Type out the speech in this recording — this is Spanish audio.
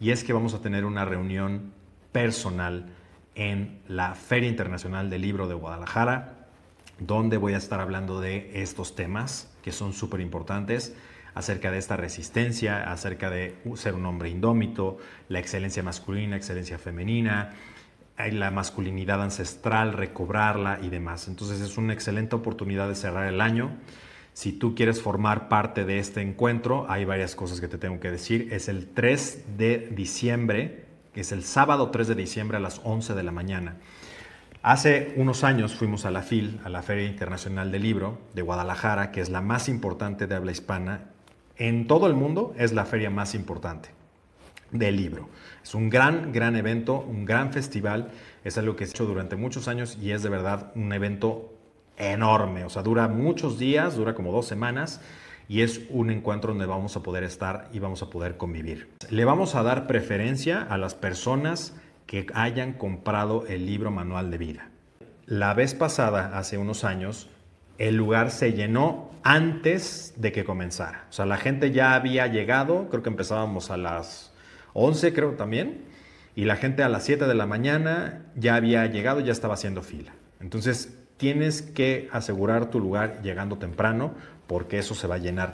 y es que vamos a tener una reunión personal en la Feria Internacional del Libro de Guadalajara, donde voy a estar hablando de estos temas que son súper importantes, acerca de esta resistencia, acerca de ser un hombre indómito, la excelencia masculina, excelencia femenina, eh, la masculinidad ancestral, recobrarla y demás. Entonces es una excelente oportunidad de cerrar el año si tú quieres formar parte de este encuentro, hay varias cosas que te tengo que decir. Es el 3 de diciembre, que es el sábado 3 de diciembre a las 11 de la mañana. Hace unos años fuimos a la FIL, a la Feria Internacional del Libro de Guadalajara, que es la más importante de habla hispana. En todo el mundo es la feria más importante del libro. Es un gran, gran evento, un gran festival. Es algo que se ha hecho durante muchos años y es de verdad un evento enorme, o sea, dura muchos días, dura como dos semanas y es un encuentro donde vamos a poder estar y vamos a poder convivir. Le vamos a dar preferencia a las personas que hayan comprado el libro Manual de Vida. La vez pasada, hace unos años, el lugar se llenó antes de que comenzara. O sea, la gente ya había llegado, creo que empezábamos a las 11, creo también, y la gente a las 7 de la mañana ya había llegado, ya estaba haciendo fila. Entonces, Tienes que asegurar tu lugar llegando temprano porque eso se va a llenar